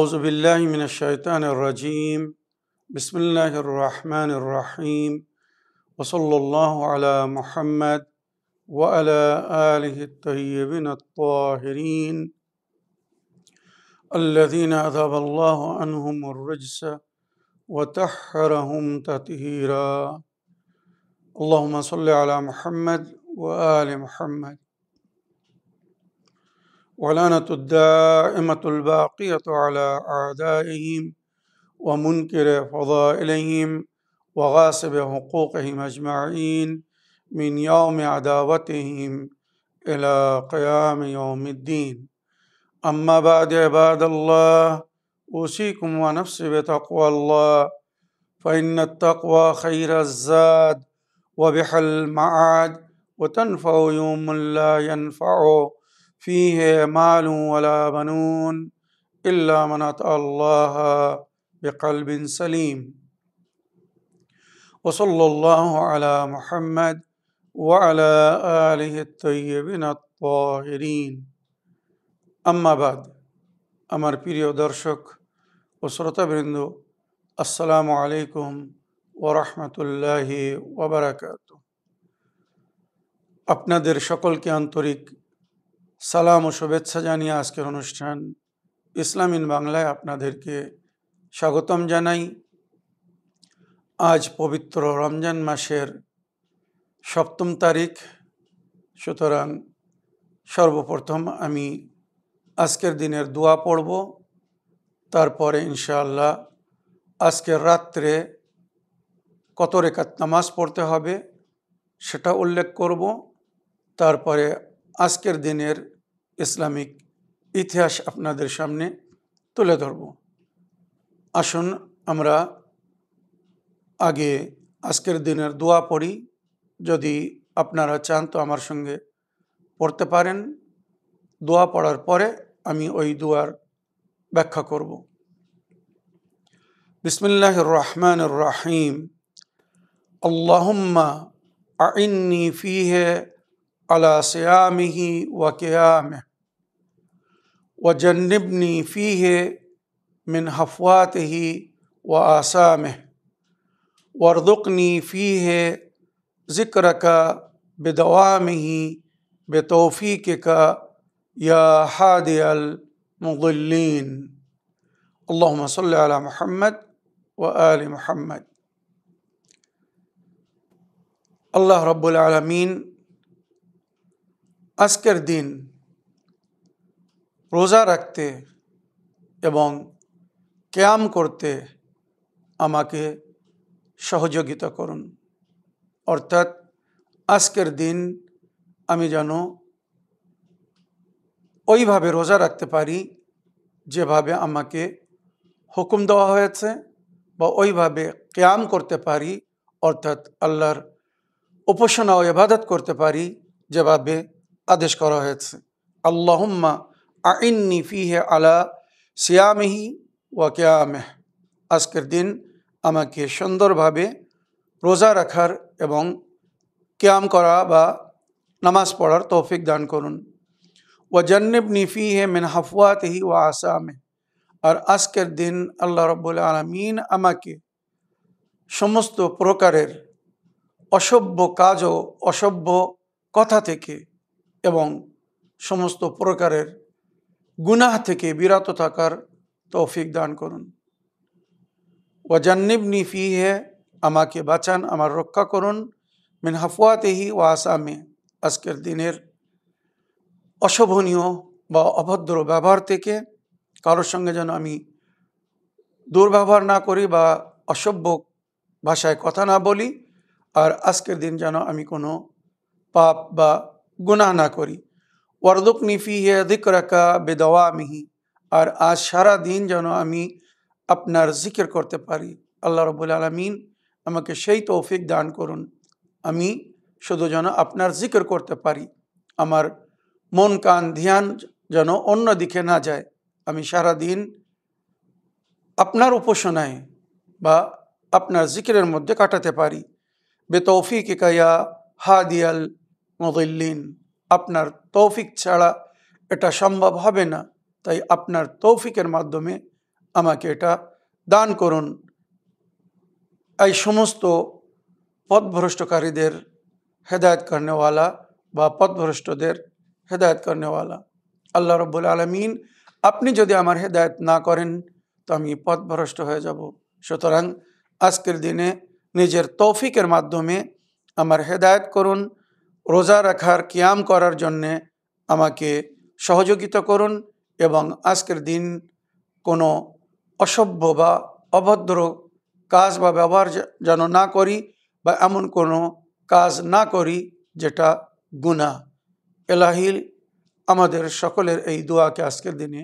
أعوذ بالله من الشيطان الرجيم بسم الله الرحمن الرحيم وصلى الله على محمد وعلى آله الطيبين الطاهرين الذين أذهب الله عنهم الرجس وتحرهم تطهيرا اللهم صل على محمد وآل محمد ولعنة الدائمة الباقية على أعدائهم ومنكر فضائلهم وغاصب حقوقهم أجمعين من يوم عداوتهم إلى قيام يوم الدين أما بعد عباد الله أوصيكم ونفسي بتقوى الله فإن التقوى خير الزاد وبحل المعاد وتنفع يوم لا ينفعه فيه مال ولا بنون إلا من أتى الله بقلب سليم وصلى الله على محمد وعلى آله الطيبين الطاهرين أما بعد أمر درشك أسرة برندو السلام عليكم ورحمة الله وبركاته ওবরাকাত আপনাদের সকলকে আন্তরিক সালাম ও শুভেচ্ছা জানিয়ে আজকের অনুষ্ঠান ইসলাম ইন বাংলায় আপনাদেরকে স্বাগতম জানাই আজ পবিত্র রমজান মাসের সপ্তম তারিখ সুতরাং সর্বপ্রথম আমি আজকের দিনের দোয়া পড়ব তারপরে ইনশাআল্লাহ আজকের রাত্রে কত রেখাত নামাজ পড়তে হবে সেটা উল্লেখ করব তারপরে আজকের দিনের ইসলামিক ইতিহাস আপনাদের সামনে তুলে ধরব আসুন আমরা আগে আজকের দিনের দোয়া পড়ি যদি আপনারা চান তো আমার সঙ্গে পড়তে পারেন দোয়া পড়ার পরে আমি ওই দোয়ার ব্যাখ্যা করব বিসমিল্লাহ রহমান রাহিম আল্লাহম্মা আইনি ফিহে على صيامه وقيامه وجنبني فيه من هفواته وآسامه وارزقني فيه ذكرك بدوامه بتوفيقك يا حادي المضلين اللهم صل على محمد وآل محمد الله رب العالمين আজকের দিন রোজা রাখতে এবং ক্যাম করতে আমাকে সহযোগিতা করুন অর্থাৎ আজকের দিন আমি যেন ওইভাবে রোজা রাখতে পারি যেভাবে আমাকে হুকুম দেওয়া হয়েছে বা ওইভাবে ক্যাম করতে পারি অর্থাৎ আল্লাহর উপাসনা ও ইবাদত করতে পারি যেভাবে আদেশ করা হয়েছে আল্লাহম্মা আইননি ফিহে আলা সিয়ামেহি ওয়াকেয়ামেহ আজকের দিন আমাকে সুন্দরভাবে রোজা রাখার এবং ক্যাম করা বা নামাজ পড়ার তৌফিক দান করুন ওয়া নিফি হে মেন হাফুয়াতেহি ওয়া আসামে আর আজকের দিন আল্লাহ রব্বুল আলমিন আমাকে সমস্ত প্রকারের অসভ্য কাজ ও অসভ্য কথা থেকে এবং সমস্ত প্রকারের গুনাহ থেকে বিরত থাকার তৌফিক দান করুন ও ওয়াজান্নিবনি ফিহে আমাকে বাঁচান আমার রক্ষা করুন মিন হাফুয়াতেহি ও আসামে আজকের দিনের অশোভনীয় বা অভদ্র ব্যবহার থেকে কারোর সঙ্গে যেন আমি দুর্ব্যবহার না করি বা অসভ্য ভাষায় কথা না বলি আর আজকের দিন যেন আমি কোনো পাপ বা গুনা না করি ওয়ারদুক নিফি হে দিক রাখা বেদওয়ামিহি আর আজ সারা দিন যেন আমি আপনার জিকির করতে পারি আল্লাহ রবুল আলমিন আমাকে সেই তৌফিক দান করুন আমি শুধু যেন আপনার জিকির করতে পারি আমার মন কান ধ্যান যেন অন্য দিকে না যায় আমি সারা দিন আপনার উপাসনায় বা আপনার জিকিরের মধ্যে কাটাতে পারি বে বেতৌফিক কায়া হাদিয়াল মদিল্লিন আপনার তৌফিক ছাড়া এটা সম্ভব হবে না তাই আপনার তৌফিকের মাধ্যমে আমাকে এটা দান করুন এই সমস্ত পথভ্রষ্টকারীদের হেদায়ত কর্নেওয়ালা বা পথভ্রষ্টদের হেদায়ত কর্নেওয়ালা আল্লাহ রব্বুল আলমিন আপনি যদি আমার হেদায়ত না করেন তো আমি পথভ্রষ্ট হয়ে যাব সুতরাং আজকের দিনে নিজের তৌফিকের মাধ্যমে আমার হেদায়ত করুন রোজা রাখার কিয়াম করার জন্যে আমাকে সহযোগিতা করুন এবং আজকের দিন কোনো অসভ্য বা অভদ্র কাজ বা ব্যবহার যেন না করি বা এমন কোনো কাজ না করি যেটা গুণা এলাহিল আমাদের সকলের এই দোয়াকে আজকের দিনে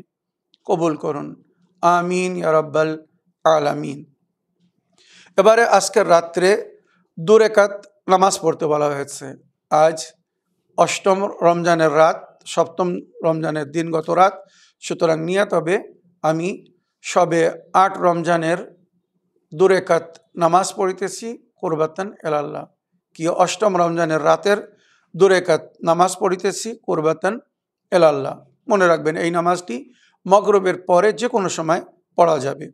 কবুল করুন আমিন ইয়ারব্বাল আলামিন এবারে আজকের রাত্রে দুরেকাত নামাজ পড়তে বলা হয়েছে আজ অষ্টম রমজানের রাত সপ্তম রমজানের দিন গত রাত সুতরাং নিয়াত হবে আমি সবে আট রমজানের দুরেকাত নামাজ পড়িতেছি কোরবাতান এলাল্লাহ কি অষ্টম রমজানের রাতের দুরেকাত নামাজ পড়িতেছি কোরবাতান এলাল্লাহ মনে রাখবেন এই নামাজটি মগরবের পরে যে কোনো সময় পড়া যাবে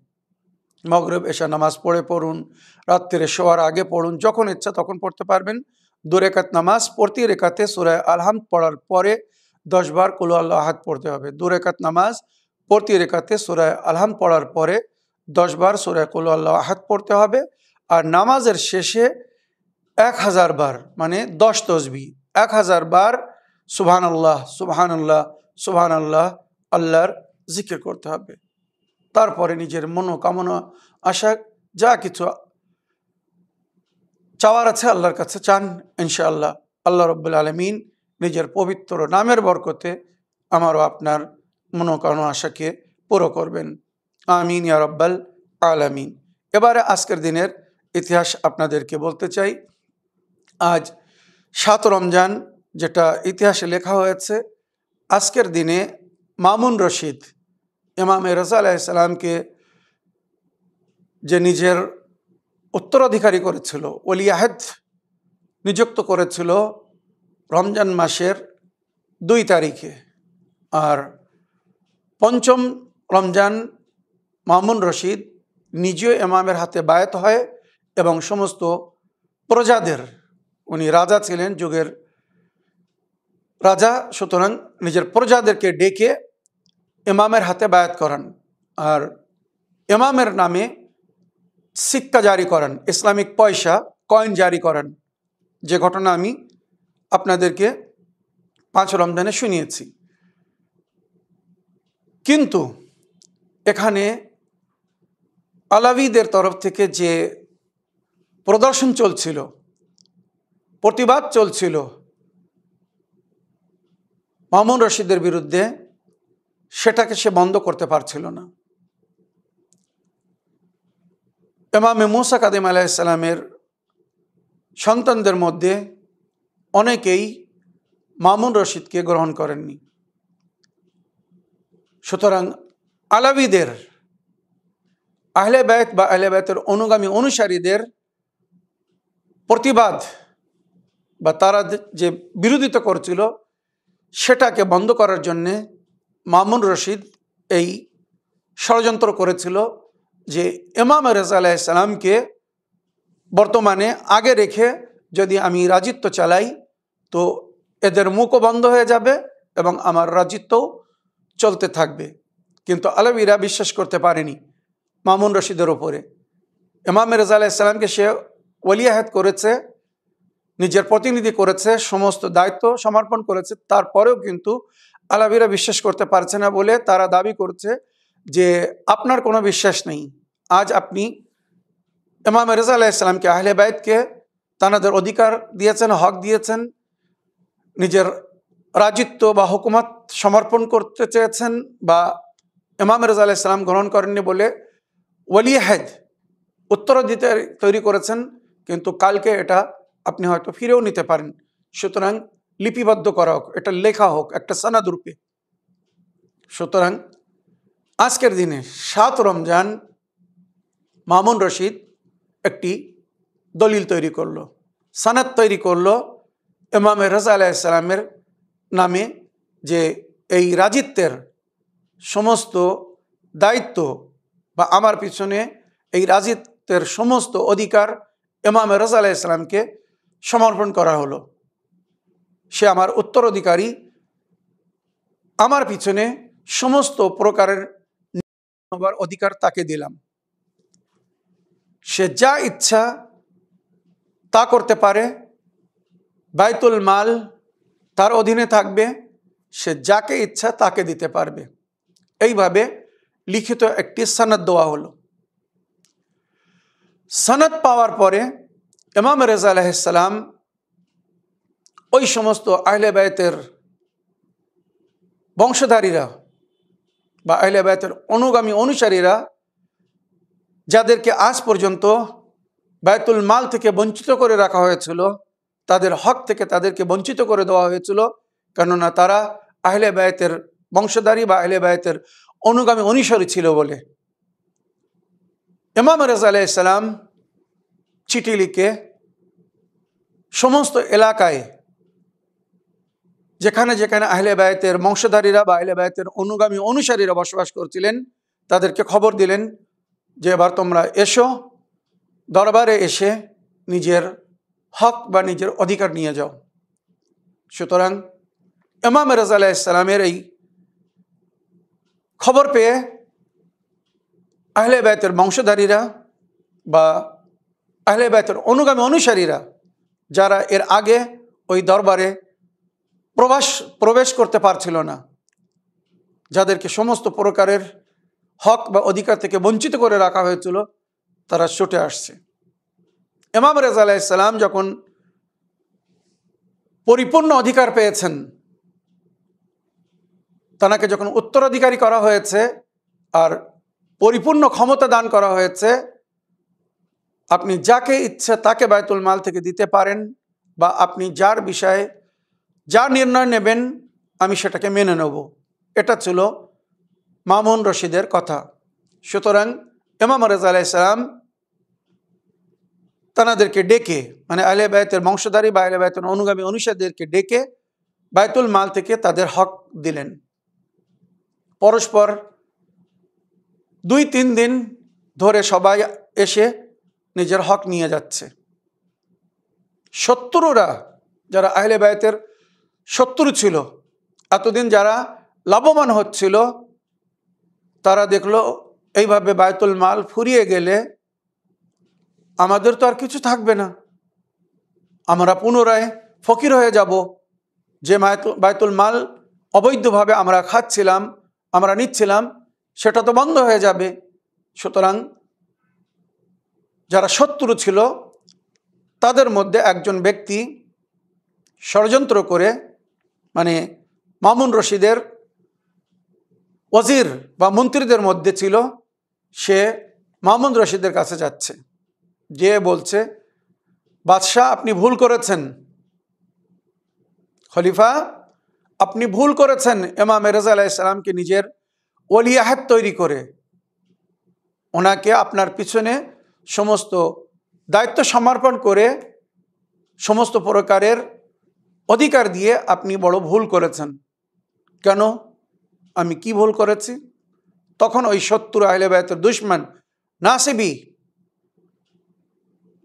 মগরব এসা নামাজ পড়ে পড়ুন রাত্রে শোয়ার আগে পড়ুন যখন ইচ্ছা তখন পড়তে পারবেন দু রেখাত নামাজ প্রতি রেখাতে সুরায় আলহাম পড়ার পরে দশবার কুলু আল্লাহ আহাদ পড়তে হবে দু রেখাত নামাজ প্রতি রেখাতে সুরায় আলহাম পড়ার পরে দশবার সুরায় কুলু আল্লাহ আহাদ পড়তে হবে আর নামাজের শেষে এক হাজার বার মানে দশ তসবি এক হাজার বার সুবহান আল্লাহ সুবহান আল্লাহ সুবহান আল্লাহ আল্লাহর জিকির করতে হবে তারপরে নিজের মনোকামনা আশা যা কিছু চাওয়ার আছে আল্লাহর কাছে চান ইনশাআল্লাহ আল্লাহ রব্বুল আলমিন নিজের পবিত্র নামের বরকতে আমারও আপনার মনোকামনা আশাকে পুরো করবেন আমিন ইয়া রব্বাল আলমিন এবারে আজকের দিনের ইতিহাস আপনাদেরকে বলতে চাই আজ সাত রমজান যেটা ইতিহাসে লেখা হয়েছে আজকের দিনে মামুন রশিদ ইমাম রেজা আলাইসালামকে যে নিজের উত্তরাধিকারী করেছিল ওলিয়াহেদ নিযুক্ত করেছিল রমজান মাসের দুই তারিখে আর পঞ্চম রমজান মামুন রশিদ নিজেও এমামের হাতে বায়ত হয় এবং সমস্ত প্রজাদের উনি রাজা ছিলেন যুগের রাজা সুতরাং নিজের প্রজাদেরকে ডেকে এমামের হাতে বায়াত করান আর এমামের নামে সিক্কা জারি করেন ইসলামিক পয়সা কয়েন জারি করেন যে ঘটনা আমি আপনাদেরকে পাঁচ রমজানে শুনিয়েছি কিন্তু এখানে আলাবিদের তরফ থেকে যে প্রদর্শন চলছিল প্রতিবাদ চলছিল মামুন রশিদের বিরুদ্ধে সেটাকে সে বন্ধ করতে পারছিল না এমামে মোসা কাদিম আলাইসালামের সন্তানদের মধ্যে অনেকেই মামুন রশিদকে গ্রহণ করেননি সুতরাং আলাবিদের আহলে বা আহলে অনুগামী অনুসারীদের প্রতিবাদ বা তারা যে বিরোধিতা করছিল সেটাকে বন্ধ করার জন্যে মামুন রশিদ এই ষড়যন্ত্র করেছিল যে এমাম রেজা আলাইসালামকে বর্তমানে আগে রেখে যদি আমি রাজিত্ব চালাই তো এদের মুখও বন্ধ হয়ে যাবে এবং আমার রাজিত্বও চলতে থাকবে কিন্তু আলবীরা বিশ্বাস করতে পারেনি মামুন রশিদের ওপরে এমাম রেজা আলাইসালামকে সে ওলিয়াহেদ করেছে নিজের প্রতিনিধি করেছে সমস্ত দায়িত্ব সমর্পণ করেছে তারপরেও কিন্তু আলাবিরা বিশ্বাস করতে পারছে না বলে তারা দাবি করছে যে আপনার কোনো বিশ্বাস নেই আজ আপনি ইমাম রেজা আলাইসালামকে আহলে বায়দকে তানাদের অধিকার দিয়েছেন হক দিয়েছেন নিজের রাজিত্ব বা হুকুমত সমর্পণ করতে চেয়েছেন বা ইমাম রেজা আলাইসালাম গ্রহণ করেননি বলে ওয়ালি হেদ উত্তরাধিকার তৈরি করেছেন কিন্তু কালকে এটা আপনি হয়তো ফিরেও নিতে পারেন সুতরাং লিপিবদ্ধ করা হোক এটা লেখা হোক একটা সানাদ রূপে সুতরাং আজকের দিনে সাত রমজান মামুন রশিদ একটি দলিল তৈরি করলো সানাদ তৈরি করলো এমামের রাজা আলাইসালামের নামে যে এই রাজিত্বের সমস্ত দায়িত্ব বা আমার পিছনে এই রাজিত্বের সমস্ত অধিকার ইমামে রাজা আলাইসালামকে সমর্পণ করা হলো সে আমার উত্তরাধিকারী আমার পিছনে সমস্ত প্রকারের হবার অধিকার তাকে দিলাম সে যা ইচ্ছা তা করতে পারে বাইতুল মাল তার অধীনে থাকবে সে যাকে ইচ্ছা তাকে দিতে পারবে এইভাবে লিখিত একটি সনদ দেওয়া হলো সনদ পাওয়ার পরে এমাম রেজা আলাইসালাম ওই সমস্ত আহলে বায়তের বংশধারীরা বা আহলে বায়তের অনুগামী অনুসারীরা যাদেরকে আজ পর্যন্ত বায়তুল মাল থেকে বঞ্চিত করে রাখা হয়েছিল তাদের হক থেকে তাদেরকে বঞ্চিত করে দেওয়া হয়েছিল কেননা তারা আহলে বায়তের বংশধারী বা আহলে বায়তের অনুগামী অনুসারী ছিল বলে ইমাম রাজা ইসলাম চিঠি লিখে সমস্ত এলাকায় যেখানে যেখানে আহলে বায়তের বংশধারীরা বা আহলে বায়তের অনুগামী অনুসারীরা বসবাস করছিলেন তাদেরকে খবর দিলেন যে এবার তোমরা এসো দরবারে এসে নিজের হক বা নিজের অধিকার নিয়ে যাও সুতরাং এমাম রাজা আলাহ ইসলামের এই খবর পেয়ে আহলে বায়তের বংশধারীরা বা আহলে বায়তের অনুগামী অনুসারীরা যারা এর আগে ওই দরবারে প্রবাস প্রবেশ করতে পারছিল না যাদেরকে সমস্ত প্রকারের হক বা অধিকার থেকে বঞ্চিত করে রাখা হয়েছিল তারা ছুটে আসছে এমাম রেজা আলাইসালাম যখন পরিপূর্ণ অধিকার পেয়েছেন তাকে যখন উত্তরাধিকারী করা হয়েছে আর পরিপূর্ণ ক্ষমতা দান করা হয়েছে আপনি যাকে ইচ্ছে তাকে বায়তুল মাল থেকে দিতে পারেন বা আপনি যার বিষয়ে যা নির্ণয় নেবেন আমি সেটাকে মেনে নেব এটা ছিল মামুন রশিদের কথা সুতরাং এমাম রাজা আলাইসালাম তানাদেরকে ডেকে মানে আলে বায়তের বংশধারী বা আলে বায়তের অনুগামী অনুসারীদেরকে ডেকে বায়তুল মাল থেকে তাদের হক দিলেন পরস্পর দুই তিন দিন ধরে সবাই এসে নিজের হক নিয়ে যাচ্ছে শত্রুরা যারা আহলে বায়তের শত্রু ছিল এতদিন যারা লাভবান হচ্ছিল তারা দেখলো এইভাবে বায়তুল মাল ফুরিয়ে গেলে আমাদের তো আর কিছু থাকবে না আমরা পুনরায় ফকির হয়ে যাব যে বায়তুল মাল অবৈধভাবে আমরা খাচ্ছিলাম আমরা নিচ্ছিলাম সেটা তো বন্ধ হয়ে যাবে সুতরাং যারা শত্রু ছিল তাদের মধ্যে একজন ব্যক্তি ষড়যন্ত্র করে মানে মামুন রশিদের ওজির বা মন্ত্রীদের মধ্যে ছিল সে মামুন রশিদের কাছে যাচ্ছে যে বলছে বাদশাহ আপনি ভুল করেছেন খলিফা আপনি ভুল করেছেন এমাম রেজা আলাহ ইসলামকে নিজের অলিয়াহাত তৈরি করে ওনাকে আপনার পিছনে সমস্ত দায়িত্ব সমর্পণ করে সমস্ত প্রকারের অধিকার দিয়ে আপনি বড় ভুল করেছেন কেন আমি কি ভুল করেছি তখন ওই শত্রু আহলে বায়তের দুশ্মন নাসিবি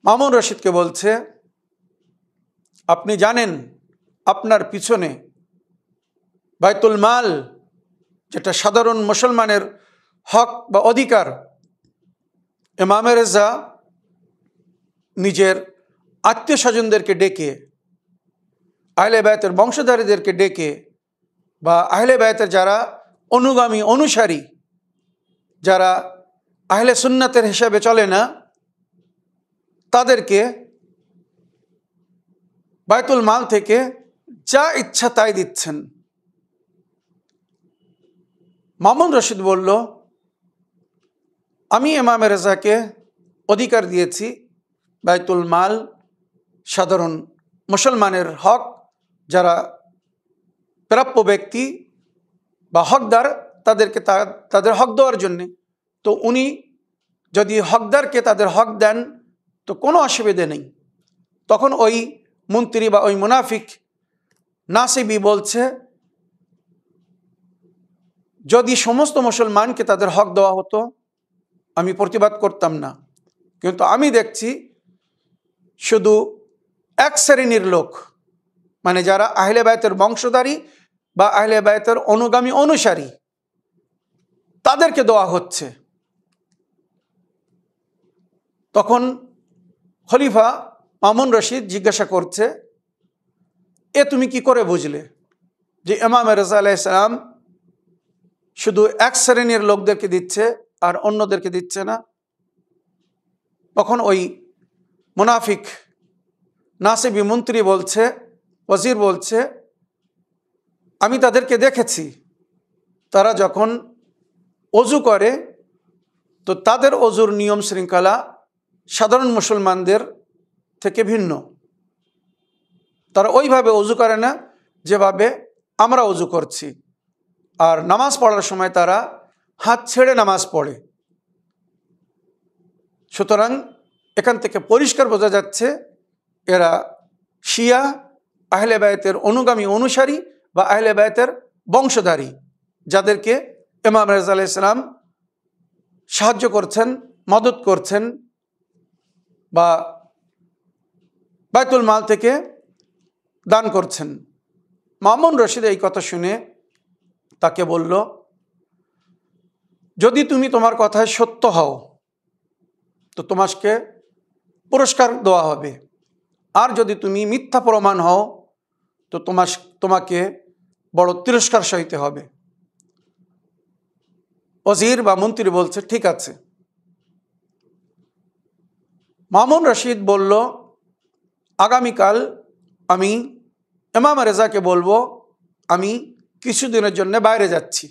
মামুন রশিদকে বলছে আপনি জানেন আপনার পিছনে বায়তুল মাল যেটা সাধারণ মুসলমানের হক বা অধিকার এ রেজা নিজের আত্মীয় স্বজনদেরকে ডেকে আহলে ব্যায়তের বংশধারীদেরকে ডেকে বা আহলে ব্যায়তের যারা অনুগামী অনুসারী যারা আহলে সুন্নাতের হিসাবে চলে না তাদেরকে বায়তুল মাল থেকে যা ইচ্ছা তাই দিচ্ছেন মামুন রশিদ বলল আমি এমাম রেজাকে অধিকার দিয়েছি বায়তুল মাল সাধারণ মুসলমানের হক যারা প্রাপ্য ব্যক্তি বা হকদার তাদেরকে তাদের হক দেওয়ার জন্যে তো উনি যদি হকদারকে তাদের হক দেন তো কোনো অসুবিধে নেই তখন ওই মন্ত্রী বা ওই মুনাফিক নাসিবি বলছে যদি সমস্ত মুসলমানকে তাদের হক দেওয়া হতো আমি প্রতিবাদ করতাম না কিন্তু আমি দেখছি শুধু এক শ্রেণীর লোক মানে যারা আহলে বায়তের বংশধারী বা আহলে বায়তের অনুগামী অনুসারী তাদেরকে দেওয়া হচ্ছে তখন খলিফা মামুন রশিদ জিজ্ঞাসা করছে এ তুমি কি করে বুঝলে যে ইমাম রাজা আলাইসালাম শুধু এক শ্রেণীর লোকদেরকে দিচ্ছে আর অন্যদেরকে দিচ্ছে না তখন ওই মুনাফিক নাসিবি মন্ত্রী বলছে ওয়াজির বলছে আমি তাদেরকে দেখেছি তারা যখন অজু করে তো তাদের অজুর নিয়ম শৃঙ্খলা সাধারণ মুসলমানদের থেকে ভিন্ন তারা ওইভাবে অজু করে না যেভাবে আমরা অজু করছি আর নামাজ পড়ার সময় তারা হাত ছেড়ে নামাজ পড়ে সুতরাং এখান থেকে পরিষ্কার বোঝা যাচ্ছে এরা শিয়া আহলে বায়তের অনুগামী অনুসারী বা আহলে বায়তের বংশধারী যাদেরকে ইমাম রাজা আলাহ ইসলাম সাহায্য করছেন মদত করছেন বা বায়তুল মাল থেকে দান করছেন মামুন রশিদ এই কথা শুনে তাকে বলল যদি তুমি তোমার কথায় সত্য হও তো তোমাকে পুরস্কার দেওয়া হবে আর যদি তুমি মিথ্যা প্রমাণ হও তো তোমার তোমাকে বড় তিরস্কার সহিতে হবে অজির বা মন্ত্রী বলছে ঠিক আছে মামুন রশিদ বলল আগামীকাল আমি এমাম রেজাকে বলবো আমি কিছুদিনের জন্য বাইরে যাচ্ছি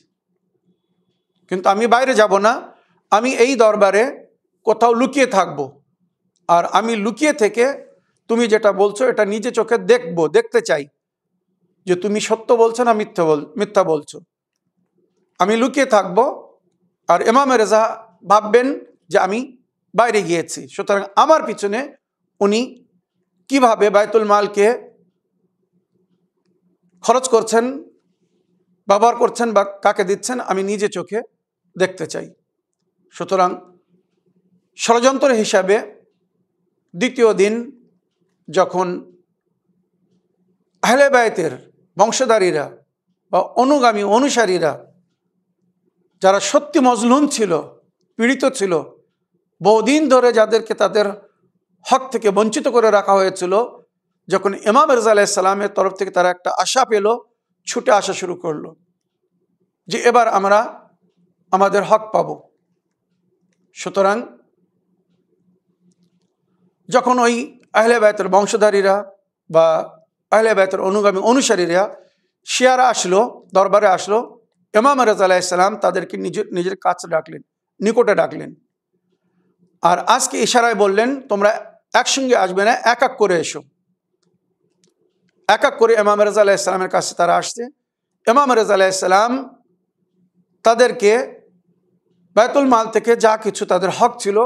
কিন্তু আমি বাইরে যাব না আমি এই দরবারে কোথাও লুকিয়ে থাকব আর আমি লুকিয়ে থেকে তুমি যেটা বলছো এটা নিজে চোখে দেখব দেখতে চাই যে তুমি সত্য বলছো না মিথ্যা বল মিথ্যা বলছো আমি লুকিয়ে থাকবো আর এমাম রেজা ভাববেন যে আমি বাইরে গিয়েছি সুতরাং আমার পিছনে উনি কিভাবে বায়তুল মালকে খরচ করছেন ব্যবহার করছেন বা কাকে দিচ্ছেন আমি নিজে চোখে দেখতে চাই সুতরাং ষড়যন্ত্র হিসাবে দ্বিতীয় দিন যখন আহলেবায়তের বংশধারীরা বা অনুগামী অনুসারীরা যারা সত্যি মজলুম ছিল পীড়িত ছিল বহুদিন ধরে যাদেরকে তাদের হক থেকে বঞ্চিত করে রাখা হয়েছিল যখন ইমাম রাজা আলাইসালামের তরফ থেকে তারা একটা আশা পেল ছুটে আসা শুরু করলো যে এবার আমরা আমাদের হক পাব সুতরাং যখন ওই আহলেবায়তের বংশধারীরা বা আহলে বেতের অনুগামী অনুসারীরা শিয়ারা আসলো দরবারে আসলো এমাম রাজা আলাইসাল্লাম তাদেরকে নিজের নিজের কাছে ডাকলেন নিকটে ডাকলেন আর আজকে ইশারায় বললেন তোমরা একসঙ্গে আসবে না এক এক করে এসো এক এক করে এমাম রাজা ইসলামের কাছে তারা আসছে এমাম রাজা ইসলাম তাদেরকে বেতুল মাল থেকে যা কিছু তাদের হক ছিল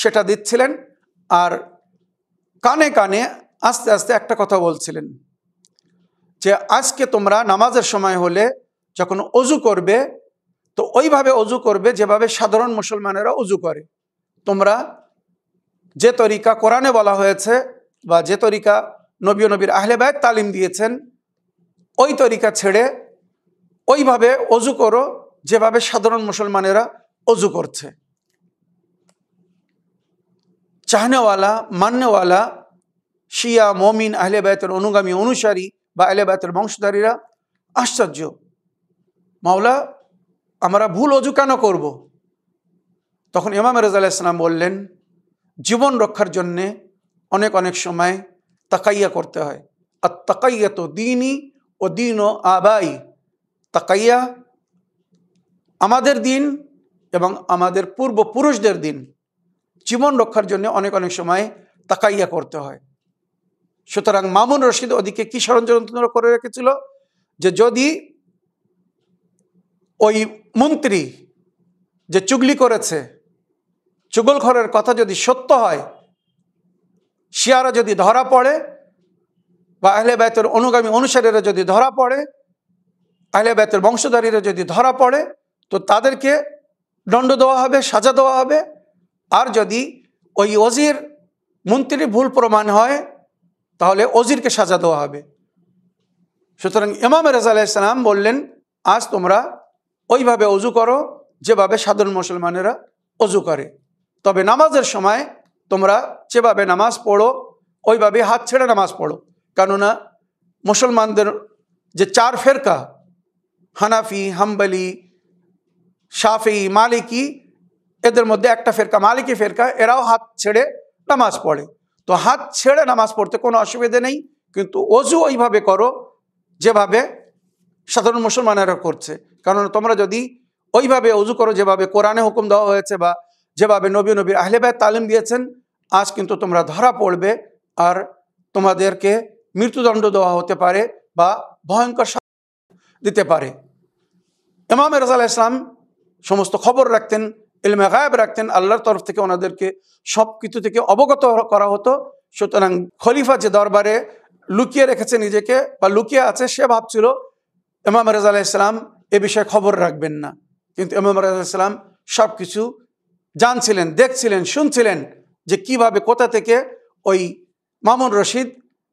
সেটা দিচ্ছিলেন আর কানে কানে আস্তে আস্তে একটা কথা বলছিলেন যে আজকে তোমরা নামাজের সময় হলে যখন অজু করবে তো ওইভাবে অজু করবে যেভাবে সাধারণ মুসলমানেরা অজু করে তোমরা যে তরিকা কোরআনে বলা হয়েছে বা যে তরিকা নবী নবীর আহলেবায়ত তালিম দিয়েছেন ওই তরিকা ছেড়ে ওইভাবে অজু করো যেভাবে সাধারণ মুসলমানেরা অজু করছে চাহনেওয়ালা মান্যওয়ালা শিয়া মমিন আহলে বায়তের অনুগামী অনুসারী বা আহলে বায়তের বংশধারীরা আশ্চর্য মাওলা আমরা ভুল অজু কেন করব তখন ইমাম রাজা ইসলাম বললেন জীবন রক্ষার জন্যে অনেক অনেক সময় তাকাইয়া করতে হয় আর তাকাইয়া তো দিনই ও দিন ও আবাই তাকাইয়া আমাদের দিন এবং আমাদের পূর্বপুরুষদের দিন জীবন রক্ষার জন্য অনেক অনেক সময় তাকাইয়া করতে হয় সুতরাং মামুন রশিদ ওদিকে কী ষড়যন্ত্র করে রেখেছিল যে যদি ওই মন্ত্রী যে চুগলি করেছে ঘরের কথা যদি সত্য হয় শিয়ারা যদি ধরা পড়ে বা আহলে ব্যতের অনুগামী অনুসারীরা যদি ধরা পড়ে আহলে ব্যতের বংশধারীরা যদি ধরা পড়ে তো তাদেরকে দণ্ড দেওয়া হবে সাজা দেওয়া হবে আর যদি ওই অজির মন্ত্রীর ভুল প্রমাণ হয় তাহলে অজিরকে সাজা দেওয়া হবে সুতরাং ইমাম রাজা আলাইসালাম বললেন আজ তোমরা ওইভাবে অজু করো যেভাবে সাধারণ মুসলমানেরা অজু করে তবে নামাজের সময় তোমরা যেভাবে নামাজ পড়ো ওইভাবে হাত ছেড়ে নামাজ পড়ো কেননা মুসলমানদের যে চার ফেরকা হানাফি হাম্বলি সাফি মালিকি এদের মধ্যে একটা ফেরকা মালিকি ফেরকা এরাও হাত ছেড়ে নামাজ পড়ে তো হাত ছেড়ে নামাজ পড়তে কোনো অসুবিধে নেই কিন্তু অজু ওইভাবে করো যেভাবে সাধারণ মুসলমানেরা করছে কারণ তোমরা যদি ওইভাবে অজু করো যেভাবে কোরআনে হুকুম দেওয়া হয়েছে বা যেভাবে নবী নবী আহলেবায় তালিম দিয়েছেন আজ কিন্তু তোমরা ধরা পড়বে আর তোমাদেরকে মৃত্যুদণ্ড দেওয়া হতে পারে বা ভয়ঙ্কর দিতে পারে রাজা আলাহ ইসলাম সমস্ত খবর রাখতেন এলমে গায়েব রাখতেন আল্লাহর তরফ থেকে ওনাদেরকে সব কিছু থেকে অবগত করা হতো সুতরাং খলিফা যে দরবারে লুকিয়ে রেখেছে নিজেকে বা লুকিয়ে আছে সে ভাবছিল এমাম রাজা ইসলাম এ বিষয়ে খবর রাখবেন না কিন্তু এমাম রাজা ইসলাম সব কিছু জানছিলেন দেখছিলেন শুনছিলেন যে কিভাবে কোথা থেকে ওই মামুন রশিদ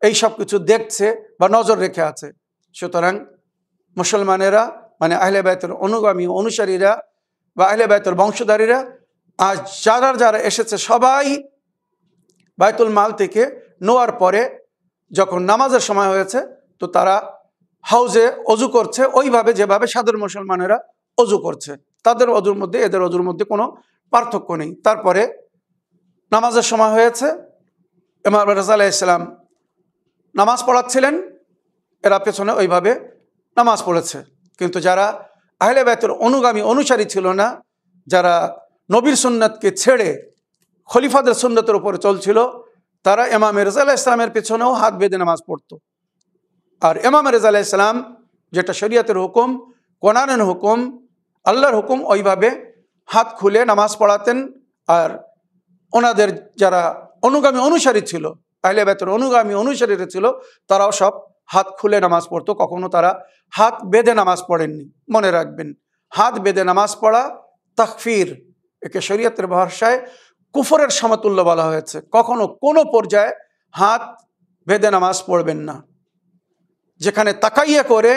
এই সব কিছু দেখছে বা নজর রেখে আছে সুতরাং মুসলমানেরা মানে আহলেবায়তের অনুগামী অনুসারীরা বা আহলে বায়তুল বংশধারীরা আজ যারা যারা এসেছে সবাই বায়তুল মাল থেকে নোয়ার পরে যখন নামাজের সময় হয়েছে তো তারা হাউজে অজু করছে ওইভাবে যেভাবে সাধারণ মুসলমানেরা অজু করছে তাদের অজুর মধ্যে এদের অজুর মধ্যে কোনো পার্থক্য নেই তারপরে নামাজের সময় হয়েছে এমার রাজা ইসলাম নামাজ পড়াচ্ছিলেন এরা পেছনে ওইভাবে নামাজ পড়েছে কিন্তু যারা আহলে বেতর অনুগামী অনুসারী ছিল না যারা নবীর সুন্নাতকে ছেড়ে খলিফাদের সুন্নতের উপরে চলছিল তারা এমাম রেজাল্লাহ ইসলামের পেছনেও হাত বেঁধে নামাজ পড়ত আর এমাম রেজাল্লাহ ইসলাম যেটা শরীয়তের হুকুম কোনানের হুকুম আল্লাহর হুকুম ওইভাবে হাত খুলে নামাজ পড়াতেন আর ওনাদের যারা অনুগামী অনুসারী ছিল আহলে বেতর অনুগামী অনুসারীরা ছিল তারাও সব হাত খুলে নামাজ পড়তো কখনো তারা হাত বেঁধে নামাজ পড়েননি মনে রাখবেন হাত বেঁধে নামাজ পড়া তাকফির একে শরীয়তের ভাষায় কুফরের সমতুল্য বলা হয়েছে কখনো কোনো পর্যায়ে হাত বেঁধে নামাজ পড়বেন না যেখানে তাকাইয়া করে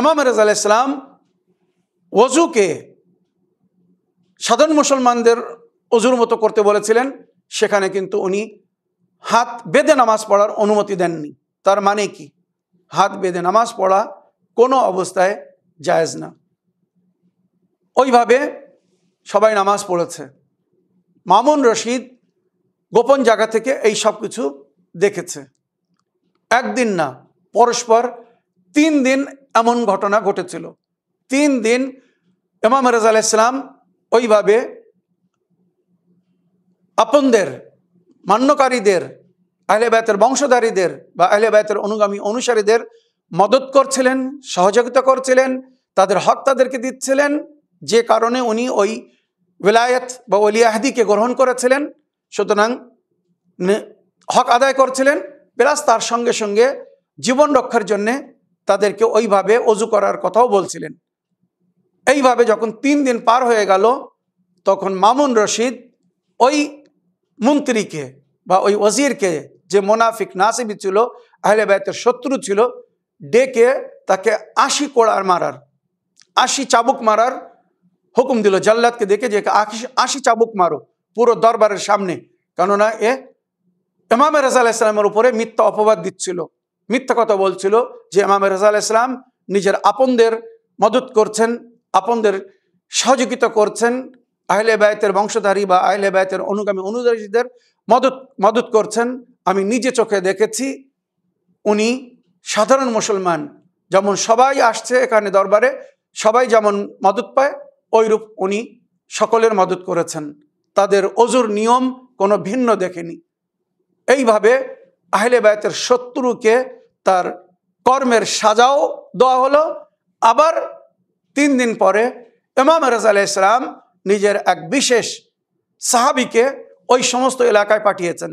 ইমাম রাজা ইসলাম ওজুকে সাধারণ মুসলমানদের অজুর মতো করতে বলেছিলেন সেখানে কিন্তু উনি হাত বেঁধে নামাজ পড়ার অনুমতি দেননি তার মানে কি হাত বেঁধে নামাজ পড়া কোনো অবস্থায় জায়জ না ওইভাবে সবাই নামাজ পড়েছে মামুন রশিদ গোপন জায়গা থেকে এই সব কিছু দেখেছে একদিন না পরস্পর তিন দিন এমন ঘটনা ঘটেছিল তিন দিন এমাম রাজা আলাইসলাম ওইভাবে আপনদের মান্যকারীদের আহলেবায়তের বংশধারীদের বা আহলেবায়তের অনুগামী অনুসারীদের মদত করছিলেন সহযোগিতা করছিলেন তাদের হক তাদেরকে দিচ্ছিলেন যে কারণে উনি ওই ওলায়ত বা অলিয়াহাদিকে গ্রহণ করেছিলেন সুতরাং হক আদায় করছিলেন প্লাস তার সঙ্গে সঙ্গে জীবন রক্ষার জন্যে তাদেরকে ওইভাবে অজু করার কথাও বলছিলেন এইভাবে যখন তিন দিন পার হয়ে গেল তখন মামুন রশিদ ওই মন্ত্রীকে বা ওই ওজিরকে যে মোনাফিক নাসিবি ছিল আহলে বাইতের শত্রু ছিল ডেকে তাকে আশি কোড়ার মারার আশি চাবুক মারার হুকুম দিল জাল্লাদকে দেখে যে আশি চাবুক মারো পুরো দরবারের সামনে কেননা এ এমামে রাজা আলাহ ইসলামের উপরে মিথ্যা অপবাদ দিচ্ছিল মিথ্যা কথা বলছিল যে এমামে রাজা আলাহ ইসলাম নিজের আপনদের মদত করছেন আপনদের সহযোগিতা করছেন আহলে বায়তের বংশধারী বা আহলে বায়তের অনুগামী অনুদারীদের মদত মদত করছেন আমি নিজে চোখে দেখেছি উনি সাধারণ মুসলমান যেমন সবাই আসছে এখানে দরবারে সবাই যেমন মদত পায় ওইরূপ উনি সকলের মদত করেছেন তাদের অজুর নিয়ম কোনো ভিন্ন দেখেনি এইভাবে আহলে বায়তের শত্রুকে তার কর্মের সাজাও দেওয়া হলো আবার তিন দিন পরে এমাম রাজা আলাহ ইসলাম নিজের এক বিশেষ সাহাবিকে ওই সমস্ত এলাকায় পাঠিয়েছেন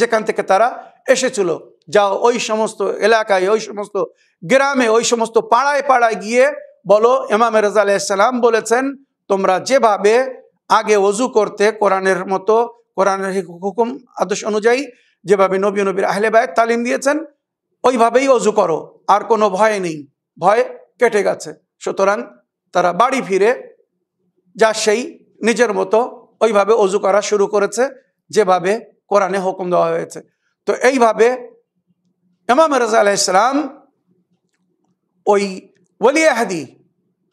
যেখান থেকে তারা এসেছিল যাও ওই সমস্ত এলাকায় ওই সমস্ত গ্রামে ওই সমস্ত পাড়ায় পাড়ায় গিয়ে বলো ইমাম রাজা আলাইসালাম বলেছেন তোমরা যেভাবে আগে অজু করতে কোরআনের মতো কোরআনের হুকুম আদর্শ অনুযায়ী যেভাবে নবী নবীর আহলে তালিম দিয়েছেন ওইভাবেই অজু করো আর কোনো ভয় নেই ভয় কেটে গেছে সুতরাং তারা বাড়ি ফিরে যা সেই নিজের মতো ওইভাবে অজু করা শুরু করেছে যেভাবে কোরআনে হুকুম দেওয়া হয়েছে তো এইভাবে ইমাম রাজা ইসলাম ওই ওলিয়াহাদি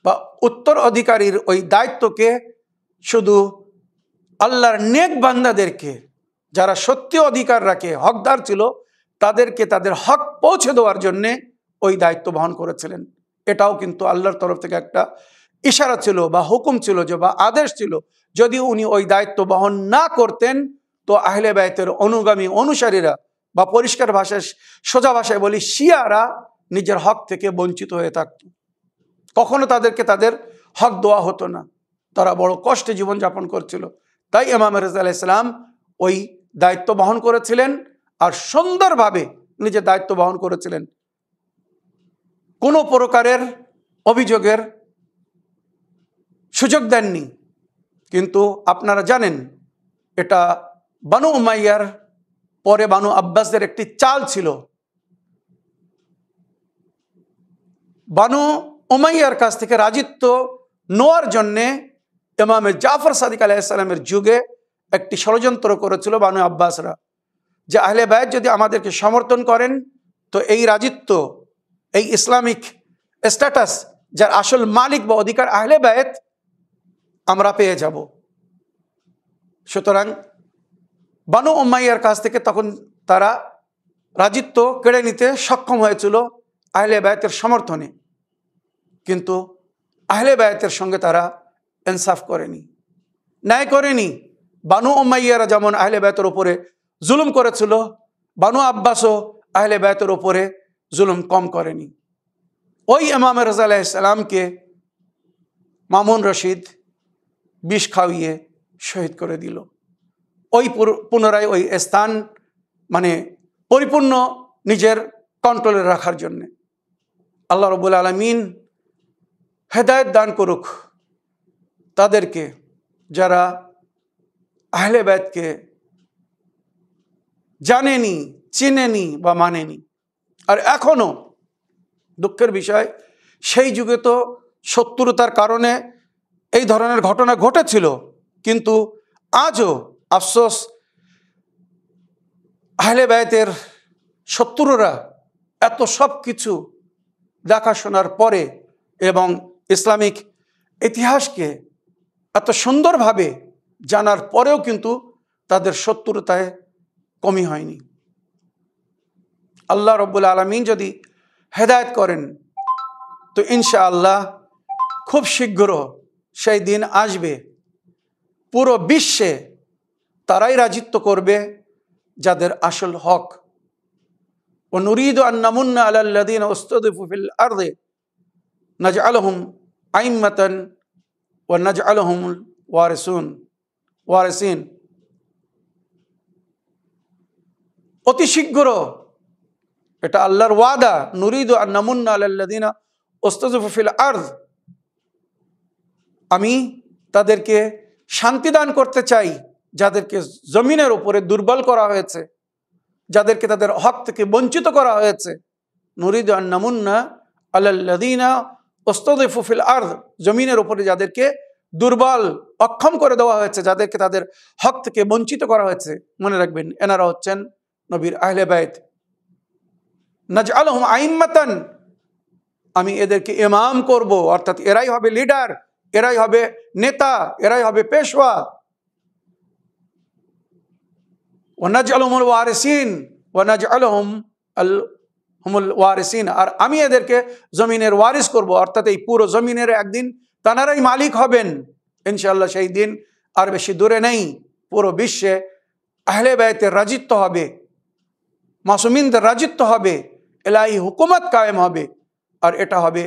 বা উত্তর অধিকারীর ওই দায়িত্বকে শুধু আল্লাহর নেক বান্দাদেরকে যারা সত্যি অধিকার রাখে হকদার ছিল তাদেরকে তাদের হক পৌঁছে দেওয়ার জন্যে ওই দায়িত্ব বহন করেছিলেন এটাও কিন্তু আল্লাহর তরফ থেকে একটা ইশারা ছিল বা হুকুম ছিল যে বা আদেশ ছিল যদি উনি ওই দায়িত্ব বহন না করতেন তো আহলে ব্যয়তের অনুগামী অনুসারীরা বা পরিষ্কার ভাষায় সোজা ভাষায় বলি শিয়ারা নিজের হক থেকে বঞ্চিত হয়ে থাকত কখনো তাদেরকে তাদের হক দেওয়া হতো না তারা বড় কষ্টে জীবনযাপন করছিল তাই ইমাম রেজা ইসলাম ওই দায়িত্ব বহন করেছিলেন আর সুন্দরভাবে নিজের দায়িত্ব বহন করেছিলেন কোনো প্রকারের অভিযোগের সুযোগ দেননি কিন্তু আপনারা জানেন এটা বানু উমাইয়ার পরে বানু আব্বাসদের একটি চাল ছিল বানু উমাইয়ার কাছ থেকে রাজিত্ব নোয়ার জন্যে ইমামে জাফর সাদিক আলাইসালামের যুগে একটি ষড়যন্ত্র করেছিল বানু আব্বাসরা যে আহলে বায়ত যদি আমাদেরকে সমর্থন করেন তো এই রাজিত্ব এই ইসলামিক স্ট্যাটাস যার আসল মালিক বা অধিকার আহলে বায়ত আমরা পেয়ে যাব সুতরাং বানু ওম্মাইয়ার কাছ থেকে তখন তারা রাজিত্ব কেড়ে নিতে সক্ষম হয়েছিল আহলে বায়াতের সমর্থনে কিন্তু আহলে বায়াতের সঙ্গে তারা ইনসাফ করেনি ন্যায় করেনি বানু ওম্মাইয়ারা যেমন আহলে বায়াতের ওপরে জুলুম করেছিল বানু আব্বাসও আহলে বায়াতের ওপরে জুলুম কম করেনি ওই এমাম রাজা আলাইসালামকে মামুন রশিদ বিষ খাওয়িয়ে শহীদ করে দিল ওই পুনরায় ওই স্থান মানে পরিপূর্ণ নিজের কন্ট্রোলে রাখার জন্যে আল্লাহ রবুল আলমিন হেদায়ত দান করুক তাদেরকে যারা আহলে বেদকে জানেনি চিনেনি বা মানেনি আর এখনও দুঃখের বিষয় সেই যুগে তো শত্রুতার কারণে এই ধরনের ঘটনা ঘটেছিল কিন্তু আজও আফসোস আহলে ব্যয়েতের শত্রুরা এত সব কিছু দেখাশোনার পরে এবং ইসলামিক ইতিহাসকে এত সুন্দরভাবে জানার পরেও কিন্তু তাদের শত্রুতায় কমি হয়নি আল্লাহ রব্বুল আলমিন যদি হেদায়ত করেন তো ইনশা আল্লাহ খুব শীঘ্র সেই দিন আসবে পুরো বিশ্বে তারাই রাজিত্ব করবে যাদের আসল হক ও নুরিদ আন্নামুন্না আলাল্লাদিন ওস্তদুফিল আর্দে নাজ আলহম আইম্মাতন ও নাজ আলহমুল ওয়ারেসুন ওয়ারেসিন অতি শীঘ্র এটা আল্লাহর ওয়াদা নুরিদ আন্নামুন্না আলাল্লাদিনা ওস্তজুফিল আর্দ আমি তাদেরকে শান্তি দান করতে চাই যাদেরকে জমিনের ওপরে দুর্বল করা হয়েছে যাদেরকে তাদের হক থেকে বঞ্চিত করা হয়েছে নুরিদ আন্নামুন্না আল্লাদিনা ফুফিল আর্দ জমিনের ওপরে যাদেরকে দুর্বল অক্ষম করে দেওয়া হয়েছে যাদেরকে তাদের হক থেকে বঞ্চিত করা হয়েছে মনে রাখবেন এনারা হচ্ছেন নবীর আহলে বায়ত নাজ আলহম আইম্মাতান আমি এদেরকে এমাম করব অর্থাৎ এরাই হবে লিডার এরাই হবে নেতা এরাই হবে পেশওয়া ওনাজ আলহমুল ওয়ারেসিন ওনাজ আলহম আল হুমুল ওয়ারিসিন আর আমি এদেরকে জমিনের ওয়ারিস করব অর্থাৎ এই পুরো জমিনের একদিন তানারাই মালিক হবেন ইনশাল্লাহ সেই দিন আর বেশি দূরে নেই পুরো বিশ্বে আহলে ব্যয়তে রাজিত্ব হবে মাসুমিনদের রাজিত্ব হবে এলাহি হুকুমত কায়েম হবে আর এটা হবে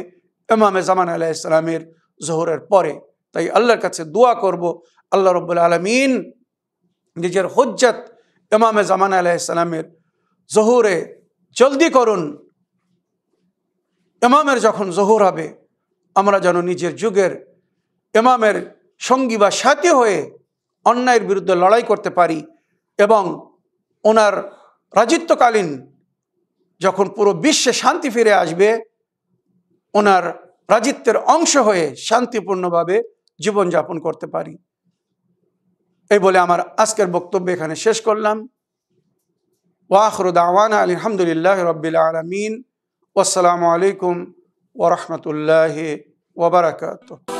এমামে জামান আলাহ ইসলামের জোহরের পরে তাই আল্লাহর কাছে দোয়া করব আল্লাহ রব্বুল আলমিন নিজের হজ্জাত ইমামে জামান আলাইসালামের জহুরে জলদি করুন ইমামের যখন জহুর হবে আমরা যেন নিজের যুগের ইমামের সঙ্গী বা সাথী হয়ে অন্যায়ের বিরুদ্ধে লড়াই করতে পারি এবং ওনার রাজিত্বকালীন যখন পুরো বিশ্বে শান্তি ফিরে আসবে ওনার রাজিত্বের অংশ হয়ে শান্তিপূর্ণভাবে জীবনযাপন করতে পারি এই বলে আমার আজকের বক্তব্য এখানে শেষ করলাম ওয়াহরুদ আওয়ান আলহামদুলিল্লাহ রবিল আলমিন আসসালামু আলাইকুম ওরহমতুল্লাহ ওবরাকাত